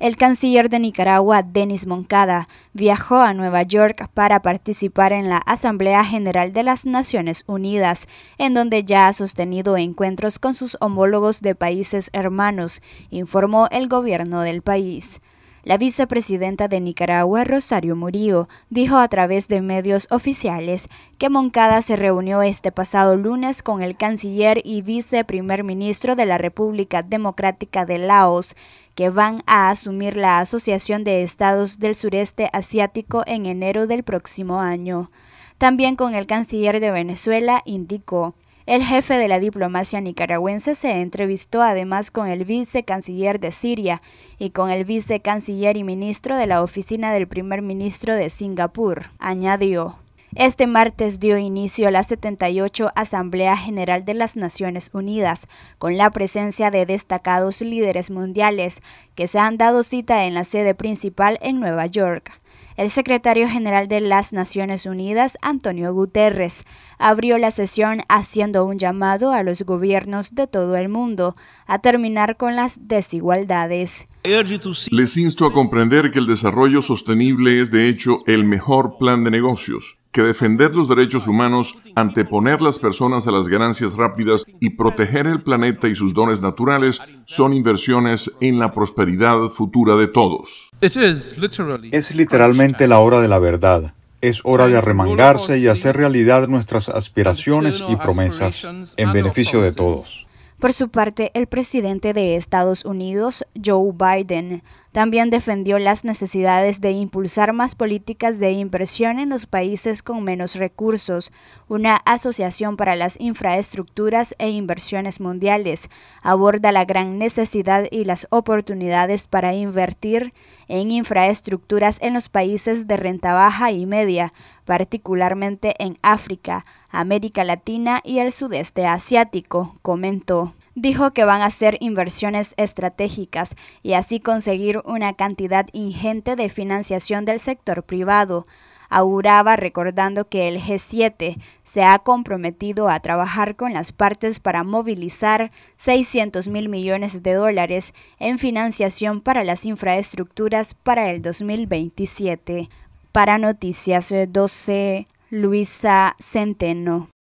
El canciller de Nicaragua, Denis Moncada, viajó a Nueva York para participar en la Asamblea General de las Naciones Unidas, en donde ya ha sostenido encuentros con sus homólogos de países hermanos, informó el gobierno del país. La vicepresidenta de Nicaragua, Rosario Murillo, dijo a través de medios oficiales que Moncada se reunió este pasado lunes con el canciller y viceprimer ministro de la República Democrática de Laos, que van a asumir la Asociación de Estados del Sureste Asiático en enero del próximo año. También con el canciller de Venezuela, indicó. El jefe de la diplomacia nicaragüense se entrevistó además con el vicecanciller de Siria y con el vicecanciller y ministro de la oficina del primer ministro de Singapur, añadió. Este martes dio inicio a la 78 Asamblea General de las Naciones Unidas, con la presencia de destacados líderes mundiales que se han dado cita en la sede principal en Nueva York. El secretario general de las Naciones Unidas, Antonio Guterres, abrió la sesión haciendo un llamado a los gobiernos de todo el mundo a terminar con las desigualdades. Les insto a comprender que el desarrollo sostenible es de hecho el mejor plan de negocios que defender los derechos humanos, anteponer las personas a las ganancias rápidas y proteger el planeta y sus dones naturales son inversiones en la prosperidad futura de todos. Es literalmente la hora de la verdad. Es hora de arremangarse y hacer realidad nuestras aspiraciones y promesas en beneficio de todos. Por su parte, el presidente de Estados Unidos, Joe Biden, también defendió las necesidades de impulsar más políticas de inversión en los países con menos recursos, una asociación para las infraestructuras e inversiones mundiales. Aborda la gran necesidad y las oportunidades para invertir en infraestructuras en los países de renta baja y media, particularmente en África, América Latina y el sudeste asiático, comentó dijo que van a hacer inversiones estratégicas y así conseguir una cantidad ingente de financiación del sector privado. Auguraba recordando que el G7 se ha comprometido a trabajar con las partes para movilizar 600 mil millones de dólares en financiación para las infraestructuras para el 2027. Para Noticias 12, Luisa Centeno.